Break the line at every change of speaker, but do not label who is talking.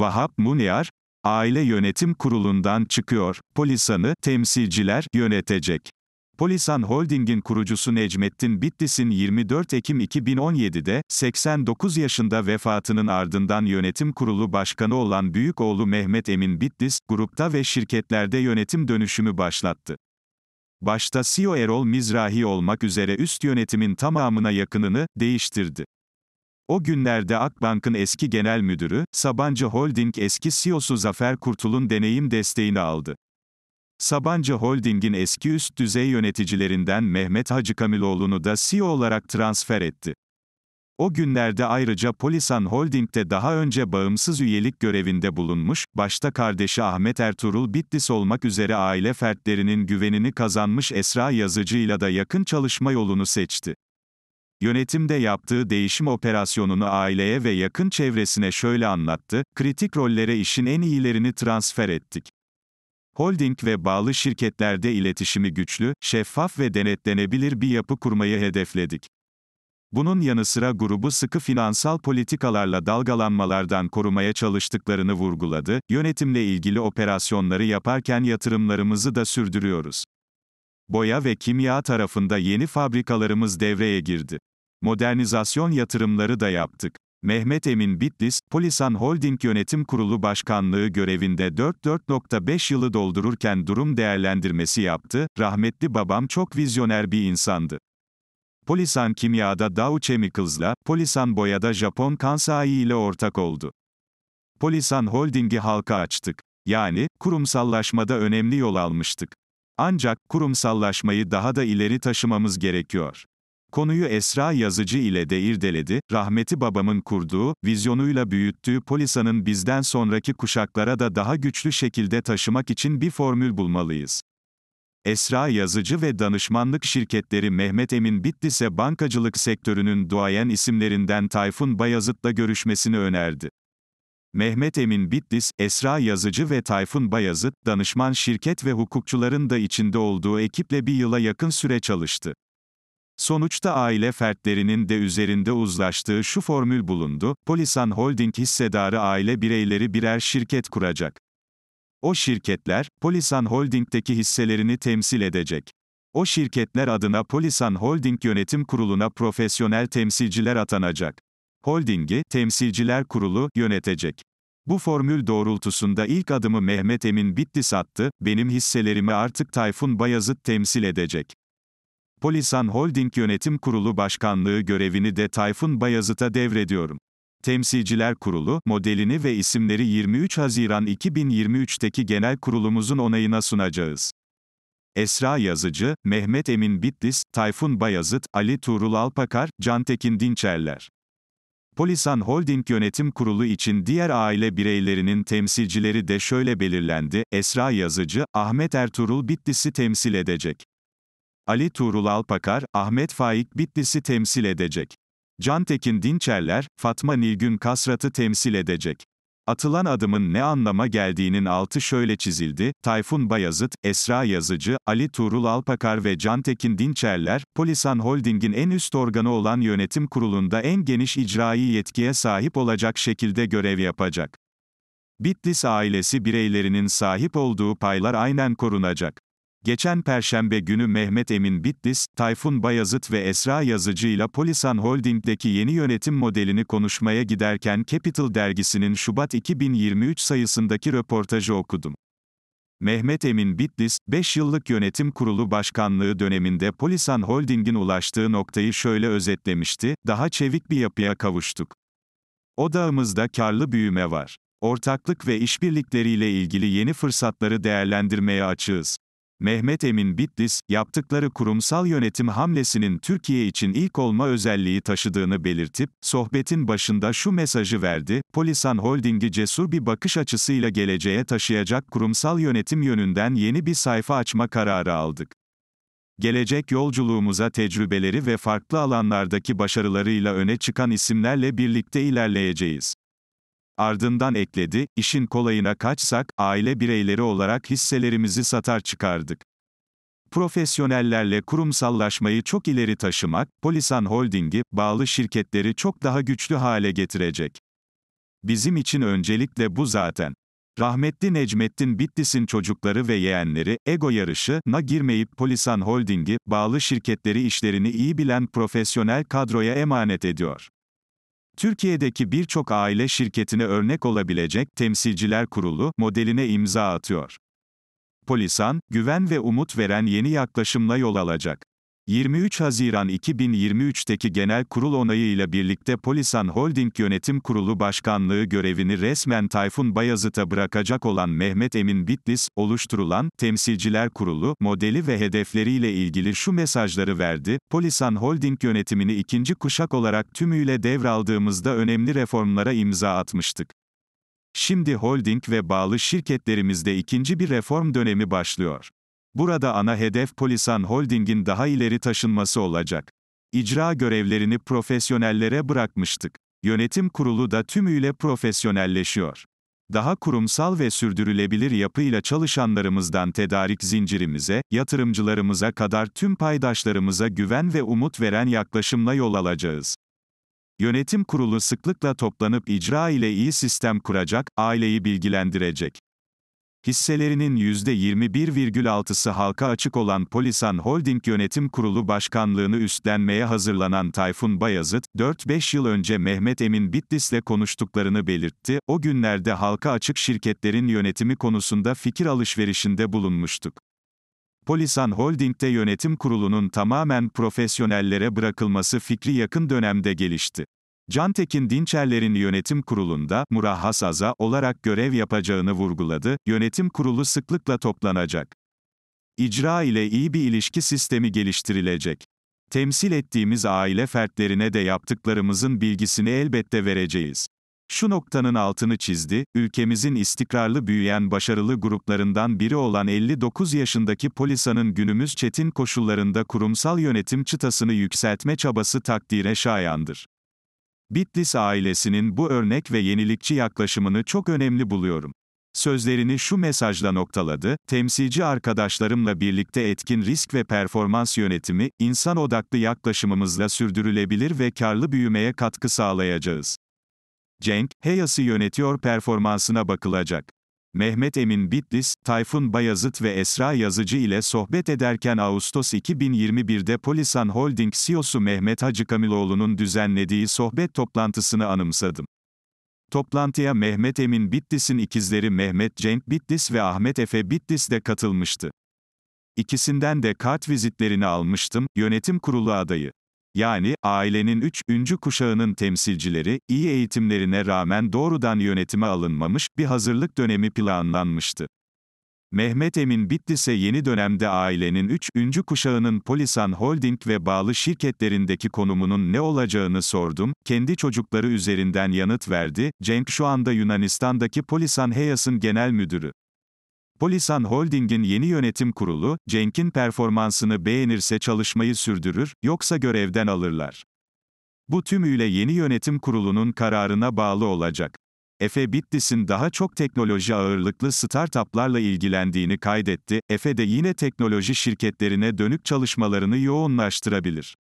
Vahap Munyar, Aile Yönetim Kurulu'ndan çıkıyor. Polisan'ı temsilciler yönetecek. Polisan Holding'in kurucusu Necmettin Bitlis'in 24 Ekim 2017'de 89 yaşında vefatının ardından yönetim kurulu başkanı olan büyük oğlu Mehmet Emin Bitlis, grupta ve şirketlerde yönetim dönüşümü başlattı. Başta CEO Erol Mizrahi olmak üzere üst yönetimin tamamına yakınını değiştirdi. O günlerde Akbank'ın eski genel müdürü, Sabancı Holding eski CEO'su Zafer Kurtul'un deneyim desteğini aldı. Sabancı Holding'in eski üst düzey yöneticilerinden Mehmet Hacı Kamiloğlu'nu da CEO olarak transfer etti. O günlerde ayrıca Polisan Holding'de daha önce bağımsız üyelik görevinde bulunmuş, başta kardeşi Ahmet Ertuğrul Bitlis olmak üzere aile fertlerinin güvenini kazanmış Esra Yazıcı'yla da yakın çalışma yolunu seçti. Yönetimde yaptığı değişim operasyonunu aileye ve yakın çevresine şöyle anlattı, kritik rollere işin en iyilerini transfer ettik. Holding ve bağlı şirketlerde iletişimi güçlü, şeffaf ve denetlenebilir bir yapı kurmayı hedefledik. Bunun yanı sıra grubu sıkı finansal politikalarla dalgalanmalardan korumaya çalıştıklarını vurguladı. Yönetimle ilgili operasyonları yaparken yatırımlarımızı da sürdürüyoruz. Boya ve kimya tarafında yeni fabrikalarımız devreye girdi. Modernizasyon yatırımları da yaptık. Mehmet Emin Bitlis, Polisan Holding Yönetim Kurulu Başkanlığı görevinde 4-4.5 yılı doldururken durum değerlendirmesi yaptı, rahmetli babam çok vizyoner bir insandı. Polisan Kimya'da Dow Chemicals'la, Polisan Boya'da Japon Kansai ile ortak oldu. Polisan Holding'i halka açtık. Yani, kurumsallaşmada önemli yol almıştık. Ancak, kurumsallaşmayı daha da ileri taşımamız gerekiyor. Konuyu Esra Yazıcı ile de irdeledi, rahmeti babamın kurduğu, vizyonuyla büyüttüğü Polisa'nın bizden sonraki kuşaklara da daha güçlü şekilde taşımak için bir formül bulmalıyız. Esra Yazıcı ve danışmanlık şirketleri Mehmet Emin Bitlis'e bankacılık sektörünün duayen isimlerinden Tayfun Bayazıt'la görüşmesini önerdi. Mehmet Emin Bitlis, Esra Yazıcı ve Tayfun Bayazıt, danışman şirket ve hukukçuların da içinde olduğu ekiple bir yıla yakın süre çalıştı. Sonuçta aile fertlerinin de üzerinde uzlaştığı şu formül bulundu, Polisan Holding hissedarı aile bireyleri birer şirket kuracak. O şirketler, Polisan Holding'deki hisselerini temsil edecek. O şirketler adına Polisan Holding Yönetim Kurulu'na profesyonel temsilciler atanacak. Holdingi, Temsilciler Kurulu, yönetecek. Bu formül doğrultusunda ilk adımı Mehmet Emin Bitlis attı, benim hisselerimi artık Tayfun Bayazıt temsil edecek. Polisan Holding Yönetim Kurulu Başkanlığı görevini de Tayfun Bayazıt'a devrediyorum. Temsilciler Kurulu, modelini ve isimleri 23 Haziran 2023'teki genel kurulumuzun onayına sunacağız. Esra Yazıcı, Mehmet Emin Bitlis, Tayfun Bayazıt, Ali Tuğrul Alpakar, Cantekin Dinçerler. Polisan Holding Yönetim Kurulu için diğer aile bireylerinin temsilcileri de şöyle belirlendi, Esra Yazıcı, Ahmet Ertuğrul Bitlis'i temsil edecek. Ali Tuğrul Alpakar, Ahmet Faik Bitlis'i temsil edecek. Cantekin Dinçerler, Fatma Nilgün Kasrat'ı temsil edecek. Atılan adımın ne anlama geldiğinin altı şöyle çizildi, Tayfun Bayazıt, Esra Yazıcı, Ali Tuğrul Alpakar ve Cantekin Dinçerler, Polisan Holding'in en üst organı olan yönetim kurulunda en geniş icraî yetkiye sahip olacak şekilde görev yapacak. Bitlis ailesi bireylerinin sahip olduğu paylar aynen korunacak. Geçen Perşembe günü Mehmet Emin Bitlis, Tayfun Bayazıt ve Esra Yazıcı ile Polisan Holding'deki yeni yönetim modelini konuşmaya giderken Capital dergisinin Şubat 2023 sayısındaki röportajı okudum. Mehmet Emin Bitlis, 5 yıllık yönetim kurulu başkanlığı döneminde Polisan Holding'in ulaştığı noktayı şöyle özetlemişti, daha çevik bir yapıya kavuştuk. Odağımızda karlı büyüme var. Ortaklık ve işbirlikleriyle ilgili yeni fırsatları değerlendirmeye açığız. Mehmet Emin Bitlis, yaptıkları kurumsal yönetim hamlesinin Türkiye için ilk olma özelliği taşıdığını belirtip, sohbetin başında şu mesajı verdi, Polisan Holding'i cesur bir bakış açısıyla geleceğe taşıyacak kurumsal yönetim yönünden yeni bir sayfa açma kararı aldık. Gelecek yolculuğumuza tecrübeleri ve farklı alanlardaki başarılarıyla öne çıkan isimlerle birlikte ilerleyeceğiz. Ardından ekledi, işin kolayına kaçsak, aile bireyleri olarak hisselerimizi satar çıkardık. Profesyonellerle kurumsallaşmayı çok ileri taşımak, Polisan Holding'i, bağlı şirketleri çok daha güçlü hale getirecek. Bizim için öncelikle bu zaten. Rahmetli Necmettin Bitlis'in çocukları ve yeğenleri, ego yarışına girmeyip Polisan Holding'i, bağlı şirketleri işlerini iyi bilen profesyonel kadroya emanet ediyor. Türkiye'deki birçok aile şirketine örnek olabilecek temsilciler kurulu modeline imza atıyor. Polisan, güven ve umut veren yeni yaklaşımla yol alacak. 23 Haziran 2023'teki genel kurul onayıyla birlikte Polisan Holding Yönetim Kurulu Başkanlığı görevini resmen Tayfun Bayazıt'a bırakacak olan Mehmet Emin Bitlis, oluşturulan Temsilciler Kurulu, modeli ve hedefleriyle ilgili şu mesajları verdi, Polisan Holding yönetimini ikinci kuşak olarak tümüyle devraldığımızda önemli reformlara imza atmıştık. Şimdi holding ve bağlı şirketlerimizde ikinci bir reform dönemi başlıyor. Burada ana hedef Polisan Holding'in daha ileri taşınması olacak. İcra görevlerini profesyonellere bırakmıştık. Yönetim kurulu da tümüyle profesyonelleşiyor. Daha kurumsal ve sürdürülebilir yapıyla çalışanlarımızdan tedarik zincirimize, yatırımcılarımıza kadar tüm paydaşlarımıza güven ve umut veren yaklaşımla yol alacağız. Yönetim kurulu sıklıkla toplanıp icra ile iyi sistem kuracak, aileyi bilgilendirecek. Hisselerinin %21,6'sı halka açık olan Polisan Holding Yönetim Kurulu Başkanlığını üstlenmeye hazırlanan Tayfun Bayazıt, 4-5 yıl önce Mehmet Emin Bitlis'le konuştuklarını belirtti. O günlerde halka açık şirketlerin yönetimi konusunda fikir alışverişinde bulunmuştuk. Polisan Holding'de yönetim kurulunun tamamen profesyonellere bırakılması fikri yakın dönemde gelişti. Cantekin Dinçerler'in yönetim kurulunda murahhas aza olarak görev yapacağını vurguladı, yönetim kurulu sıklıkla toplanacak. İcra ile iyi bir ilişki sistemi geliştirilecek. Temsil ettiğimiz aile fertlerine de yaptıklarımızın bilgisini elbette vereceğiz. Şu noktanın altını çizdi, ülkemizin istikrarlı büyüyen başarılı gruplarından biri olan 59 yaşındaki Polisa'nın günümüz çetin koşullarında kurumsal yönetim çıtasını yükseltme çabası takdire şayandır. Bitlis ailesinin bu örnek ve yenilikçi yaklaşımını çok önemli buluyorum. Sözlerini şu mesajla noktaladı, temsilci arkadaşlarımla birlikte etkin risk ve performans yönetimi, insan odaklı yaklaşımımızla sürdürülebilir ve karlı büyümeye katkı sağlayacağız. Cenk, Heyas'ı yönetiyor performansına bakılacak. Mehmet Emin Bitlis, Tayfun Bayazıt ve Esra Yazıcı ile sohbet ederken Ağustos 2021'de Polisan Holding CEO'su Mehmet Hacı Kamiloğlu'nun düzenlediği sohbet toplantısını anımsadım. Toplantıya Mehmet Emin Bitlis'in ikizleri Mehmet Cenk Bitlis ve Ahmet Efe Bitlis de katılmıştı. İkisinden de kart vizitlerini almıştım, yönetim kurulu adayı yani ailenin üçüncü kuşağının temsilcileri, iyi eğitimlerine rağmen doğrudan yönetime alınmamış bir hazırlık dönemi planlanmıştı. Mehmet Emin Bitlis'e yeni dönemde ailenin üçüncü kuşağının Polisan Holding ve bağlı şirketlerindeki konumunun ne olacağını sordum, kendi çocukları üzerinden yanıt verdi, Cenk şu anda Yunanistan'daki Polisan Heyas'ın genel müdürü. Polisan Holding'in yeni yönetim kurulu, Cenk'in performansını beğenirse çalışmayı sürdürür, yoksa görevden alırlar. Bu tümüyle yeni yönetim kurulunun kararına bağlı olacak. Efe Bittis'in daha çok teknoloji ağırlıklı startuplarla ilgilendiğini kaydetti, Efe de yine teknoloji şirketlerine dönük çalışmalarını yoğunlaştırabilir.